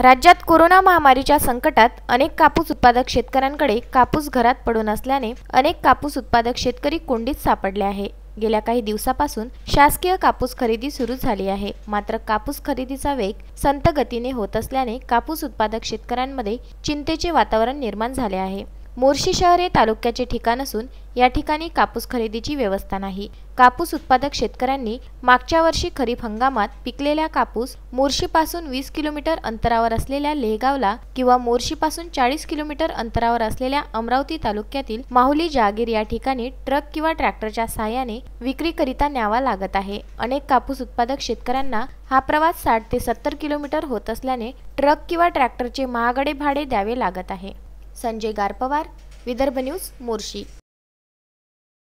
राज्यात कोरोना महामारीच्या संकटात अनेक कापूस उत्पादक शेतकऱ्यांकडे कापूस घरात पडून असल्याने अनेक कापूस उत्पादक शेतकरी कोंडीत सापडले आहे गेल्या काही दिवसापासून शासकीय कापूस खरेदी सुरू झाली आहे मात्र कापूस खरेदीचा वेग संत गतीने होत असल्याने कापूस उत्पादक शेतकऱ्यांमध्ये चिंतेचे वातावरण निर्माण झाले आहे मोर्शी शहर हे तालुक्याचे ठिकाण असून या ठिकाणी कापूस खरेदीची व्यवस्था नाही कापूस उत्पादक शेतकऱ्यांनी मागच्या वर्षी खरीप हंगामात पिकलेल्या कापूस मोर्शीपासून वीस किलोमीटर अंतरावर असलेल्या लेहगावला किंवा मोर्शीपासून चाळीस किलोमीटर अंतरावर असलेल्या अमरावती तालुक्यातील माहुली जहागीर या ठिकाणी ट्रक किंवा ट्रॅक्टरच्या सहाय्याने विक्रीकरिता न्यावा लागत आहे अनेक कापूस उत्पादक शेतकऱ्यांना हा प्रवास साठ ते सत्तर किलोमीटर होत असल्याने ट्रक किंवा ट्रॅक्टरचे महागडे भाडे द्यावे लागत आहे संजय गारपवार विदर्भ न्यूज मोर्शी